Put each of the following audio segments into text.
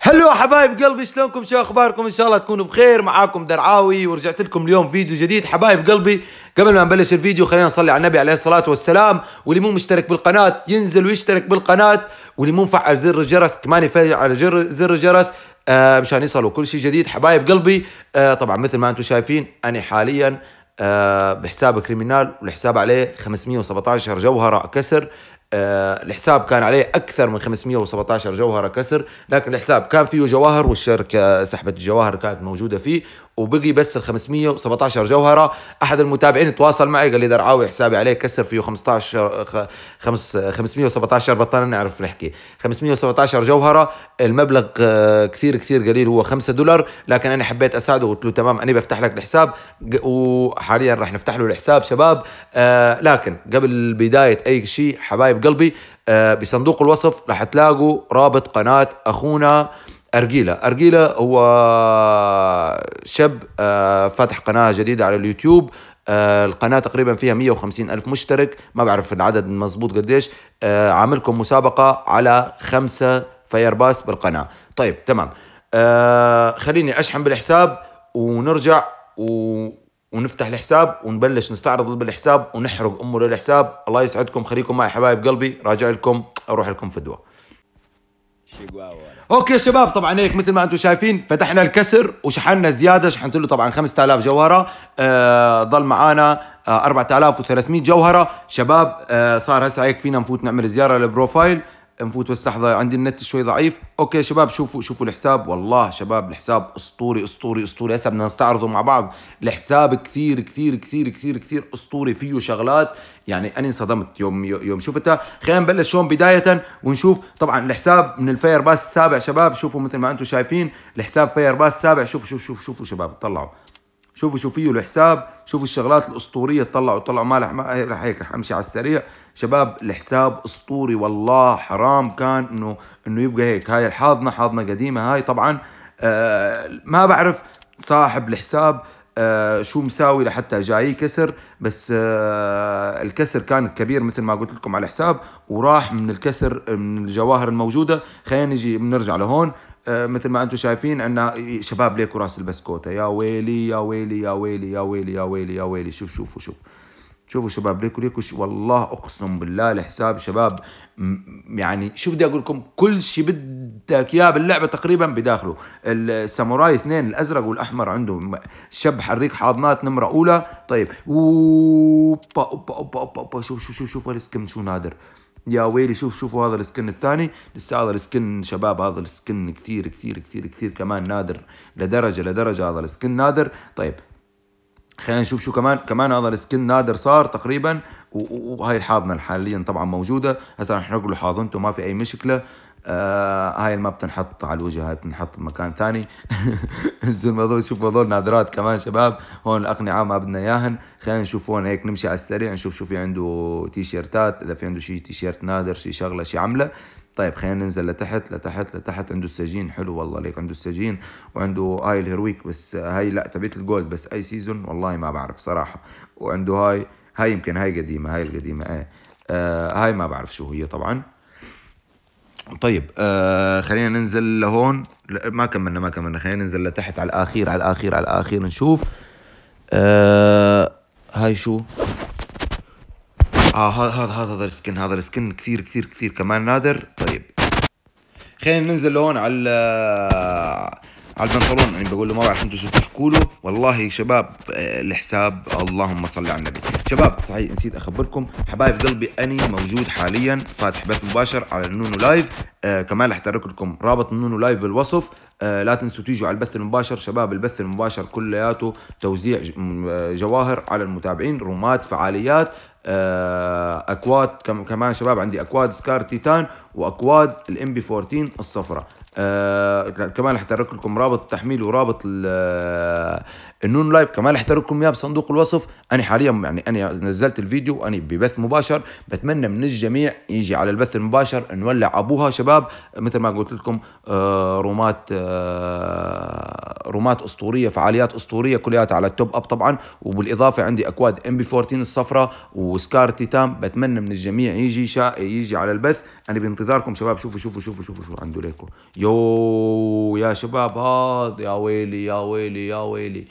هلو حبايب قلبي شلونكم شو اخباركم ان شاء الله تكونوا بخير معاكم درعاوي ورجعت لكم اليوم فيديو جديد حبايب قلبي قبل ما نبلش الفيديو خلينا نصلي على النبي عليه الصلاه والسلام واللي مو مشترك بالقناه ينزل ويشترك بالقناه واللي مو مفعل زر الجرس كمان يفعل زر الجرس آه مشان يصلوا كل شيء جديد حبايب قلبي آه طبعا مثل ما انتم شايفين انا حاليا آه بحساب كريمينال والحساب عليه 517 جوهره كسر آه، الحساب كان عليه اكثر من 517 جوهره كسر لكن الحساب كان فيه جواهر والشركه سحبت الجواهر كانت موجوده فيه وبقي بس ال 517 جوهره احد المتابعين تواصل معي قال لي درعاوي حسابي عليك كسر فيه 15 5 517 بطلنا نعرف نحكي 517 جوهره المبلغ آه، كثير كثير قليل هو 5 دولار لكن انا حبيت اساعده قلت له تمام انا بفتح لك الحساب وحاليا رح نفتح له الحساب شباب آه، لكن قبل بدايه اي شيء حبايب قلبي آه، بصندوق الوصف رح تلاقوا رابط قناه اخونا أرجيلا أرجيلا هو شاب آه، فاتح قناة جديدة على اليوتيوب آه، القناة تقريبا فيها 150 ألف مشترك ما بعرف العدد المزبوط قديش آه، عاملكم مسابقة على خمسة فاير باس بالقناة طيب تمام خليني أشحن بالحساب ونرجع و... ونفتح الحساب ونبلش نستعرض بالحساب ونحرق امه للحساب الله يسعدكم خليكم معي حبايب قلبي راجع لكم اروح لكم فدوه اوكي شباب طبعا هيك مثل ما انتم شايفين فتحنا الكسر وشحننا زياده شحنت له طبعا 5000 جوهره آه ضل معانا آه 4300 جوهره شباب آه صار هسه هيك فينا نفوت نعمل زياره للبروفايل نفوت بس لحظه عندي النت شوي ضعيف اوكي شباب شوفوا شوفوا الحساب والله شباب الحساب اسطوري اسطوري اسطوري هسه بدنا نستعرضه مع بعض الحساب كثير كثير كثير كثير كثير اسطوري فيه شغلات يعني انا انصدمت يوم يوم شفتها خلينا نبلش هون بدايه ونشوف طبعا الحساب من الفاير باس السابع شباب شوفوا مثل ما انتم شايفين الحساب فاير باس السابع شوفوا شوفوا شوفوا شوفوا شباب طلعوا شوفوا شو فيه الحساب شوفوا الشغلات الاسطوريه طلعوا طلعوا ما إيه، رح هيك رح امشي على السريع شباب الحساب اسطوري والله حرام كان انه انه يبقى هيك هاي الحاضنه حاضنه قديمه هاي طبعا آه ما بعرف صاحب الحساب آه شو مساوي لحتى جاي كسر بس آه الكسر كان كبير مثل ما قلت لكم على الحساب وراح من الكسر من الجواهر الموجوده خلينا نجي بنرجع لهون مثل ما انتم شايفين عندنا شباب ليكو راس البسكوته يا ويلي يا ويلي يا ويلي يا ويلي يا ويلي يا ويلي شوف شوفوا شوف شوفوا شباب ليكو ليكو والله اقسم بالله الحساب شباب يعني شو بدي اقول لكم كل شيء بدك اياه باللعبه تقريبا بداخله الساموراي اثنين الازرق والاحمر عنده شب حريق حاضنات نمره اولى طيب اوبا اوبا اوبا اوبا, أوبا شوف شوف شوف شوف السكم شو شو يا ويلي شوف شوفوا هذا السكن الثاني لسه هذا السكن شباب هذا السكن كثير كثير كثير كثير كمان نادر لدرجه لدرجه هذا السكن نادر طيب خلينا نشوف شو كمان كمان هذا السكن نادر صار تقريبا وهاي الحاضنه حاليا طبعا موجوده هسه رح نقول له حاضنته ما في اي مشكله آه هاي ما بتنحط على الوجه هاي بتنحط بمكان ثاني انزل الموضوع شوف موضوع نادرات كمان شباب هون الاقنعه ما بدنا اياهن خلينا نشوف هون هيك نمشي على السريع نشوف شو في عنده تيشيرتات اذا في عنده شيء تيشيرت نادر شيء شغله شيء عمله طيب خلينا ننزل لتحت لتحت لتحت عنده السجين حلو والله ليك عنده السجين وعنده هاي الهرويك بس هاي لا تبيت الجولد بس اي سيزون والله ما بعرف صراحه وعنده هاي هاي يمكن هاي قديمه هاي القديمه ايه آه هاي ما بعرف شو هي طبعا طيب آه خلينا ننزل لهون لا ما كملنا ما كملنا خلينا ننزل لتحت على الاخير على الاخير على الاخير نشوف آه هاي شو اه هذا هذا هذا السكن هذا السكن كثير كثير كثير كمان نادر طيب خلينا ننزل لهون على آه، على البنطلون يعني بقول له ما بعرف انتم شو بتحكوا له والله شباب آه، الحساب اللهم صل على النبي شباب صحيح نسيت اخبركم حبايب قلبي اني موجود حاليا فاتح بث مباشر على النونو لايف آه كمان رح اترك لكم رابط النونو لايف بالوصف آه لا تنسوا تيجوا على البث المباشر شباب البث المباشر كلياته توزيع آه، جواهر على المتابعين رومات فعاليات آه اكواد كمان شباب عندي اكواد سكار تيتان واكواد الام بي 14 الصفراء آه كمان رح اترك لكم رابط التحميل ورابط آه، النون لايف كمان رح لكم اياه بصندوق الوصف انا حاليا يعني انا نزلت الفيديو انا ببث مباشر بتمنى من الجميع يجي على البث المباشر نولع ابوها شباب مثل ما قلت لكم آه، رومات آه، رومات اسطوريه فعاليات اسطوريه كلياتها على التوب اب طبعا وبالاضافه عندي اكواد ام بي 14 الصفراء وسكار تيتام بتمنى من الجميع يجي شا يجي على البث انا بانتظاركم شباب شوفوا شوفوا شوفوا شوفوا شو عنده ليكم يو يا شباب هذا يا ويلي يا ويلي يا ويلي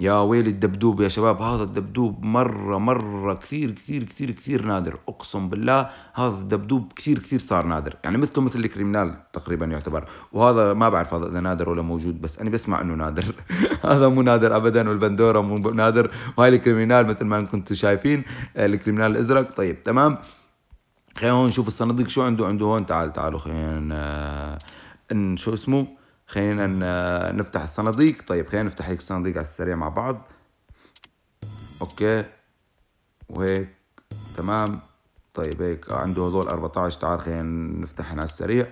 يا ويلي الدبدوب يا شباب هذا الدبدوب مرة مرة كثير كثير كثير كثير نادر أقسم بالله هذا الدبدوب كثير كثير صار نادر يعني مثله مثل الكريمنال تقريبا يعتبر وهذا ما بعرف هذا إذا نادر ولا موجود بس أنا بسمع أنه نادر هذا مو نادر أبدا والبندورة مو نادر وهاي الكريمنال مثل ما كنتوا شايفين آه، الكريمنال الأزرق طيب تمام خلينا هون نشوف الصناديق شو عنده عنده هون تعال تعالوا خلينا آه، شو اسمه خلينا نفتح الصناديق طيب خلينا نفتح هيك الصناديق على السريع مع بعض اوكي وهيك تمام طيب هيك عنده هذول 14 تعال خلينا نفتحهم على السريع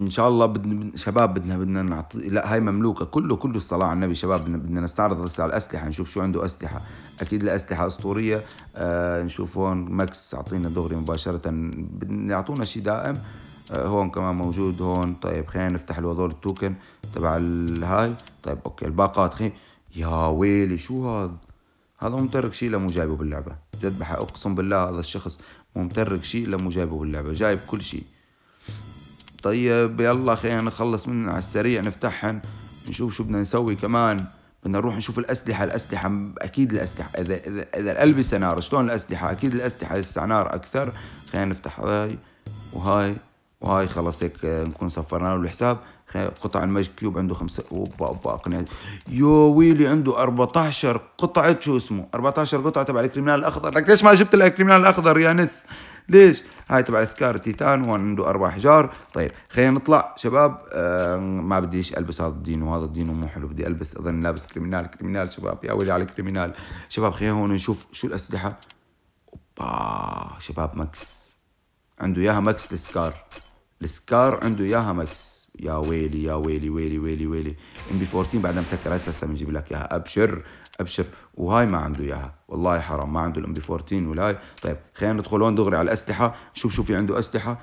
ان شاء الله بدنا شباب بدنا بدنا نعطي لا هاي مملوكه كله كله الصلاه على النبي شباب بدنا, بدنا نستعرض هسه على الاسلحه نشوف شو عنده اسلحه اكيد الاسلحه اسطوريه آه نشوف هون ماكس اعطينا دغري مباشره بدنا يعطونا شيء دائم آه، هون كمان موجود هون طيب خلينا نفتح الوضول التوكن تبع الهاي طيب اوكي الباقات خي يا ويلي شو هذا هذا ممترك شيء لمو جايبه باللعبه جد بح اقسم بالله هذا الشخص ممترك شيء لمو جايبه باللعبه جايب كل شيء طيب يلا خلينا نخلص من على السريع نفتحهم نشوف شو بدنا نسوي كمان بدنا نروح نشوف الأسلحة الأسلحة أكيد الأسلحة إذا إذا, إذا الألبسة نار شلون الأسلحة أكيد الأسلحة لسه نار أكثر خلينا نفتح هاي وهاي وهاي خلاص هيك آه، نكون صفرنا له الحساب قطع الماج كيوب عنده خمسة اوبا اوبا قناة يو ويلي عنده 14 قطعة شو اسمه 14 قطعة تبع الكريمنال الاخضر لك ليش ما جبت الكريمنال الاخضر يا نس ليش هاي تبع سكار تيتان وهون عنده اربع حجار طيب خلينا نطلع شباب آه ما بديش البس هذا الدين وهذا الدين مو حلو بدي البس اظن لابس كريمنال كريمنال شباب يا ويلي على الكريمنال شباب خلينا هون نشوف شو الاسلحة اوبا شباب ماكس عنده اياها ماكس السكار السكار عنده ياها ماكس يا ويلي يا ويلي ويلي ويلي ويلي ام بي 14 بعدها مسكر هسه هسه بنجيب لك اياها ابشر ابشر وهاي ما عنده اياها والله حرام ما عنده الام بي 14 ولا طيب خلينا ندخل هون دغري على الاسلحه شوف شو في عنده اسلحه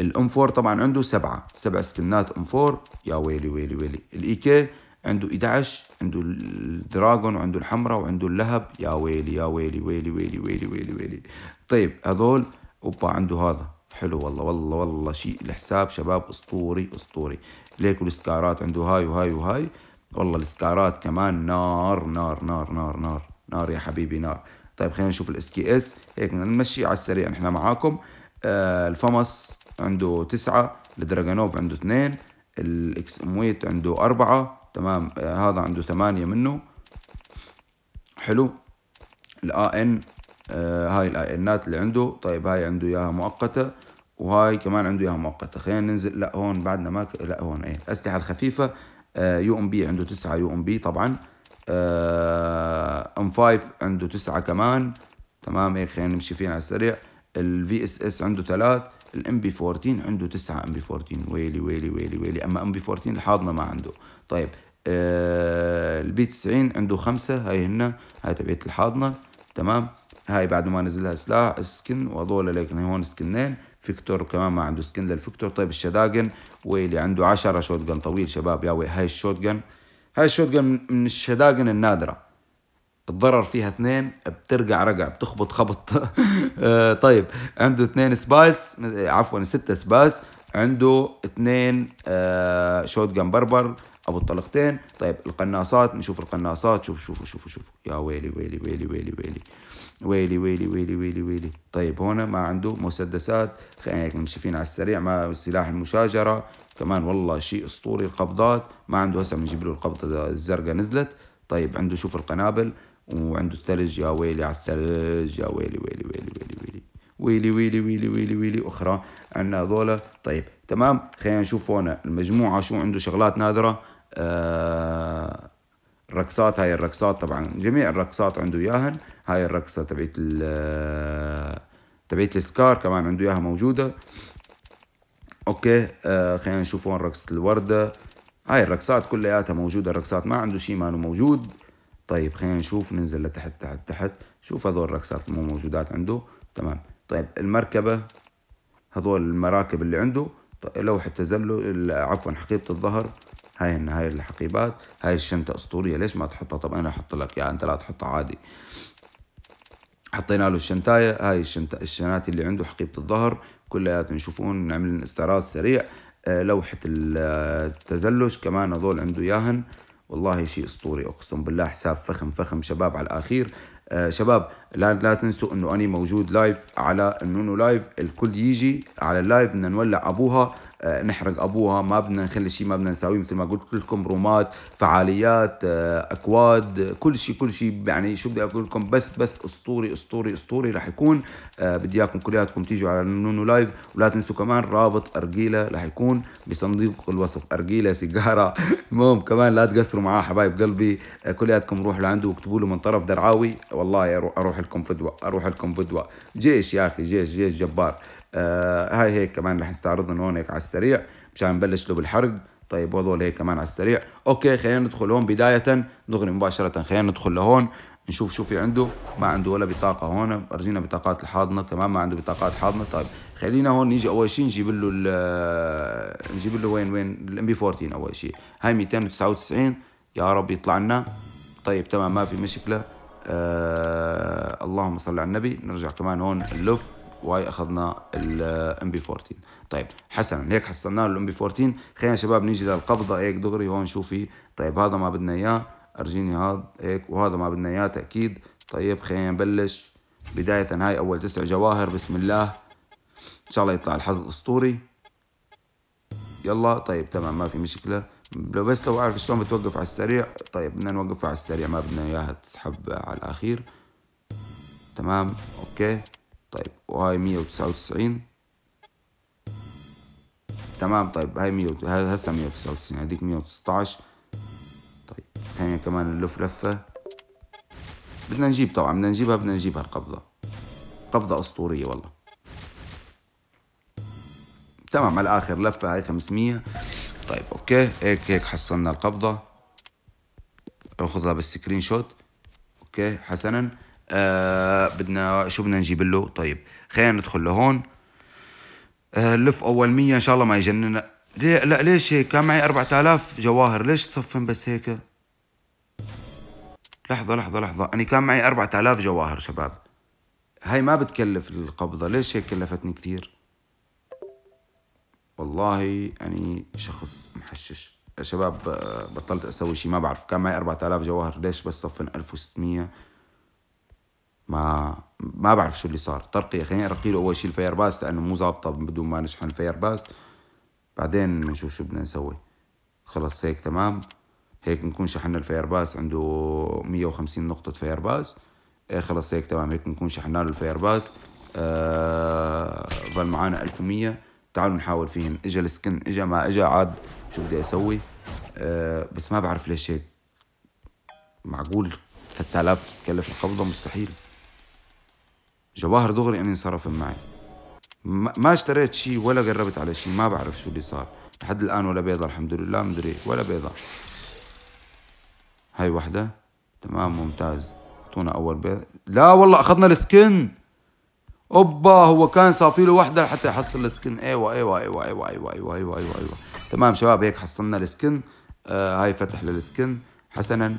الام 4 طبعا عنده سبعه سبع سكنات ام 4 يا ويلي ويلي ويلي الاي كي عنده 11 عنده الدراجون وعنده الحمراء وعنده اللهب يا ويلي يا ويلي ويلي ويلي ويلي ويلي ويلي طيب هذول اوبا عنده هذا حلو والله والله والله شيء الحساب شباب اسطوري اسطوري ليكو السكارات عنده هاي وهاي وهاي والله السكارات كمان نار نار نار نار نار نار يا حبيبي نار طيب خلينا نشوف الاس كي اس هيك نمشي على السريع نحن معاكم آه الفمس عنده تسعة الدراجانوف عنده اثنين الاكس امويت عنده أربعة تمام آه هذا عنده ثمانية منه حلو الآن آه، هاي الاينات اللي عنده طيب هاي عنده اياها مؤقته وهاي كمان عنده اياها مؤقته خلينا ننزل لا هون بعدنا ما ك... لا هون ايه الاسلحه الخفيفه آه، يو ام بي عنده 9 يو ام بي طبعا آه، ام 5 عنده 9 كمان تمام هيك إيه، خلينا نمشي فيه على السريع الفي اس اس عنده 3 الام بي 14 عنده 9 ام بي 14 ويلي ويلي ويلي ويلي اما ام بي 14 الحاضنه ما عنده طيب البي 90 عنده 5 هاي هن هاي تبعت الحاضنه تمام هاي بعد ما نزلها سلاح سكن وهذول لكن هون سكنين فيكتور كمان ما عنده سكن للفيكتور طيب الشداقن ويلي عنده 10 شوت طويل شباب ياوي هاي الشوت هاي الشوت من الشداقن النادره الضرر فيها اثنين بترجع رجع بتخبط خبط آه، طيب عنده اثنين سبايس عفوا ستة سبايس عنده اثنين آه، شوت جن بربر ابو الطلقتين طيب القناصات نشوف القناصات شوف شوف شوف شوف يا ويلي ويلي ويلي ويلي ويلي ويلي ويلي ويلي ويلي ويلي طيب هنا ما عنده مسدسات خلينا هيك شايفين على السريع ما سلاح المشاجره كمان والله شيء اسطوري القبضات ما عنده هسه بنجيب له القبضه الزرقاء نزلت طيب عنده شوف القنابل وعنده الثلج يا ويلي على الثلج يا ويلي ويلي ويلي ويلي ويلي ويلي ويلي ويلي ويلي ويلي اخرى عندنا هذول طيب تمام خلينا نشوف هون المجموعه شو عنده شغلات نادره الرقصات آه، هاي الرقصات طبعا جميع الرقصات عنده اياهن هاي الرقصه تبعت آه، تبعت السكار كمان عنده اياها موجوده اوكي آه خلينا نشوف هون رقصه الورده هاي الرقصات كلياتها موجوده الرقصات ما عنده شيء مانو موجود طيب خلينا نشوف ننزل لتحت تحت تحت شوف هذول الرقصات المو موجودات عنده تمام طيب المركبه هذول المراكب اللي عنده طيب لوحه تزلج عفوا حقيبه الظهر هاي هن هاي الحقيبات هاي الشنطة أسطورية ليش ما تحطها طب أنا أحط لك يعني أنت لا تحطها عادي حطينا له الشنتاية هاي الشنت... الشنات اللي عنده حقيبة الظهر كلياتهم نشوفون نعمل استعراض سريع آه لوحة التزلج كمان هذول عنده ياهن والله شيء اسطوري اقسم بالله حساب فخم فخم شباب على الاخير آه شباب لا لا تنسوا انه اني موجود لايف على النونو لايف الكل يجي على اللايف بدنا نولع ابوها آه، نحرق ابوها ما بدنا نخلي شيء ما بدنا نساويه مثل ما قلت لكم رومات فعاليات آه، اكواد كل شيء كل شيء يعني شو بدي اقول لكم بس بس اسطوري اسطوري اسطوري رح يكون آه، بدي اياكم كلياتكم تيجوا على النونو لايف ولا تنسوا كمان رابط ارجيله رح يكون بصندوق الوصف ارجيله سيجاره المهم كمان لا تقصروا معاه حبايب قلبي كلياتكم روحوا لعنده واكتبوا له من طرف درعاوي والله اروح اروح لكم فدوى اروح لكم فدوى جيش يا اخي جيش جيش جبار آه هاي هيك كمان رح نستعرضهم هون هيك على السريع مشان نبلش له بالحرق طيب وهذول هيك كمان على السريع اوكي خلينا ندخل هون بدايه دغري مباشره خلينا ندخل لهون نشوف شو في عنده ما عنده ولا بطاقه هون ارجينا بطاقات الحاضنه كمان ما عنده بطاقات حاضنه طيب خلينا هون نيجي اول شيء نجيب له آه، نجيب له وين وين الام بي 14 اول شيء هاي 299 يا رب يطلع لنا طيب تمام ما في مشكله آه اللهم صل على النبي نرجع كمان هون اللف وهي اخذنا الام بي 14 طيب حسنا هيك حصلنا له الام بي 14 خلينا شباب نيجي للقبضه هيك دغري هون شوفي طيب هذا ما بدنا اياه ارجيني هذا هيك وهذا ما بدنا اياه تاكيد طيب خلينا نبلش بدايه هاي اول تسع جواهر بسم الله ان شاء الله يطلع الحظ اسطوري يلا طيب تمام ما في مشكله لو بس لو عارف شلون بتوقف على السريع طيب بدنا نوقف على السريع ما بدنا اياها تسحب على الاخير تمام اوكي طيب وهاي 199 تمام طيب هاي 100 هسه 199 هذيك 116 طيب ثانية كمان نلف لفة بدنا نجيب طبعا بدنا نجيبها بدنا نجيبها القبضة قبضة أسطورية والله تمام على الآخر لفة هاي 500 طيب اوكي هيك هيك حصلنا القبضة اخذها بالسكرين شوت اوكي حسنا آه بدنا شو بدنا نجيب له طيب خلينا ندخل لهون آه اول 100 ان شاء الله ما يجننا ليه لا ليش هيك كان معي 4000 جواهر ليش تصفن بس هيك لحظة لحظة لحظة أنا كان معي 4000 جواهر شباب هاي ما بتكلف القبضة ليش هيك كلفتني كثير والله أني شخص محشش يا شباب بطلت أسوي شي ما بعرف كان معي 4000 جوهر ليش بس صفن 1600 ما ما بعرف شو اللي صار ترقية خليني أرقي له أول شي الفاير باس لأنه مو ظابطة بدون ما نشحن الفاير باس بعدين بنشوف شو بدنا نسوي خلص هيك تمام هيك بنكون شحنا الفاير باس عنده 150 نقطة فاير باس إيه خلص هيك تمام هيك بنكون شحنا له الفاير باس آه ظل معانا 1100 تعالوا نحاول فيهم اجى السكن اجى ما اجى عاد شو بدي اسوي أه بس ما بعرف ليش هيك معقول 3000 تكلف القبضه مستحيل جواهر دغري اني انصرف معي ما اشتريت شيء ولا قربت على شيء ما بعرف شو اللي صار لحد الان ولا بيضه الحمد لله مدري ولا بيضه هاي وحده تمام ممتاز اعطونا اول بيض لا والله اخذنا السكن اوبا هو كان صافي له وحده حتى يحصل السكن ايوه ايوه ايوه ايوه ايوه ايوه ايوه ايوه, أيوة. تمام شباب هيك حصلنا السكن آه هاي فتح للسكن حسنا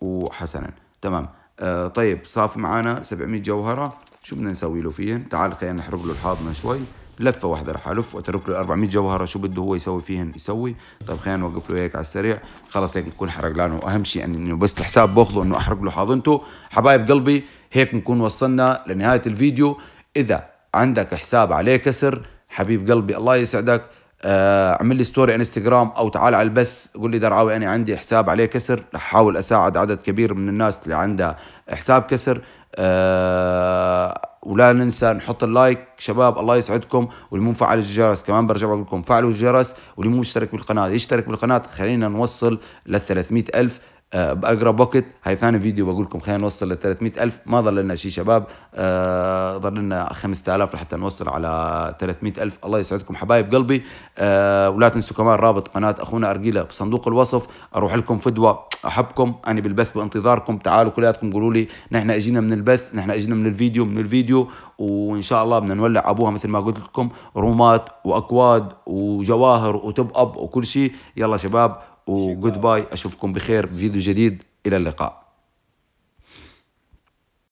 وحسنا تمام آه طيب صاف معانا 700 جوهره شو بدنا نسوي له فيهن تعال خلينا نحرق له الحاضنه شوي لفه واحده رح الف واترك له 400 جوهره شو بده هو يسوي فيهن يسوي طيب خلينا نوقف له هيك على السريع خلص هيك نكون حرقلانه واهم شيء يعني انه بس الحساب باخذه انه احرق له حاضنته حبايب قلبي هيك نكون وصلنا لنهايه الفيديو اذا عندك حساب عليه كسر حبيب قلبي الله يسعدك آه، اعمل لي ستوري انستغرام او تعال على البث قول لي درعاوي انا عندي حساب عليه كسر رح احاول اساعد عدد كبير من الناس اللي عندها حساب كسر أه ولا ننسى نحط اللايك شباب الله يسعدكم واللي مو مفعل الجرس كمان برجع بقول لكم فعلوا الجرس واللي مو مشترك بالقناه يشترك بالقناه خلينا نوصل لل 300 الف آه، باجرا هاي ثاني فيديو بقول لكم خلينا نوصل ل 300 الف ما ضل لنا شيء شباب آه ضل لنا 5000 لحتى نوصل على 300 الف الله يسعدكم حبايب قلبي آه ولا تنسوا كمان رابط قناه اخونا ارجيله بصندوق الوصف اروح لكم فدوه احبكم انا بالبث بانتظاركم تعالوا كلياتكم قولوا لي نحن اجينا من البث نحن اجينا من الفيديو من الفيديو وان شاء الله بدنا نولع ابوها مثل ما قلت لكم رومات واكواد وجواهر وتب اب وكل شيء يلا شباب وجود باي اشوفكم بخير بفيديو جديد الى اللقاء